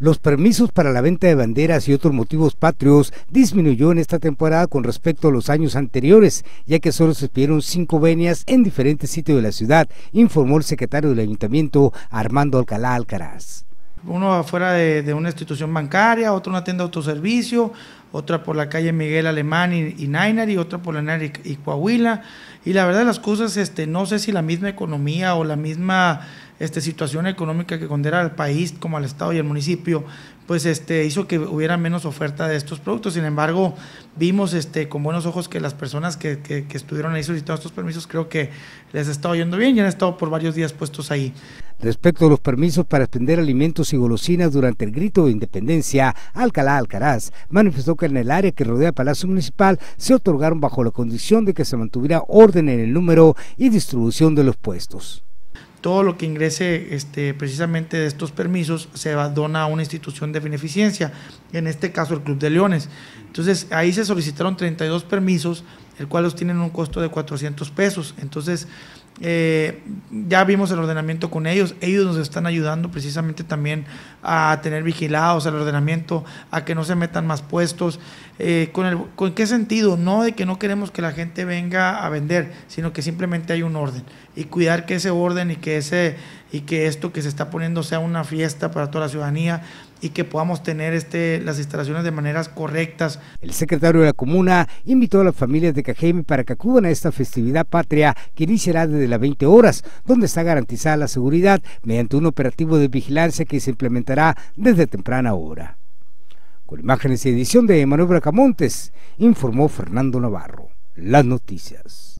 Los permisos para la venta de banderas y otros motivos patrios disminuyó en esta temporada con respecto a los años anteriores, ya que solo se pidieron cinco venias en diferentes sitios de la ciudad, informó el secretario del ayuntamiento Armando Alcalá Alcaraz. Uno afuera de, una institución bancaria, otro una tienda de autoservicio, otra por la calle Miguel Alemán y, y Nainer, y otra por la Nainer y, Coahuila. Y la verdad las cosas, este, no sé si la misma economía o la misma esta situación económica que condena al país como al Estado y al municipio, pues este, hizo que hubiera menos oferta de estos productos. Sin embargo, vimos este, con buenos ojos que las personas que, estuvieron ahí solicitando estos permisos creo que les está estado yendo bien y han estado por varios días puestos ahí. Respecto a los permisos para expender alimentos y golosinas durante el grito de independencia, Alcalá Alcaraz manifestó que en el área que rodea el Palacio Municipal se otorgaron bajo la condición de que se mantuviera orden en el número y distribución de los puestos todo lo que ingrese este, precisamente de estos permisos se dona a una institución de beneficencia, en este caso el Club de Leones. Entonces, ahí se solicitaron 32 permisos, el cual los tienen un costo de 400 pesos. Entonces, eh, ya vimos el ordenamiento con ellos, ellos nos están ayudando precisamente también a tener vigilados el ordenamiento, a que no se metan más puestos. Eh, con, el, ¿Con qué sentido? No de que no queremos que la gente venga a vender, sino que simplemente hay un orden y cuidar que ese orden y que, ese, y que esto que se está poniendo sea una fiesta para toda la ciudadanía y que podamos tener este, las instalaciones de maneras correctas el secretario de la comuna invitó a las familias de Cajeme para que acudan a esta festividad patria que iniciará desde las 20 horas, donde está garantizada la seguridad mediante un operativo de vigilancia que se implementará desde temprana hora. Con imágenes y edición de Manuel Bracamontes, informó Fernando Navarro. Las noticias.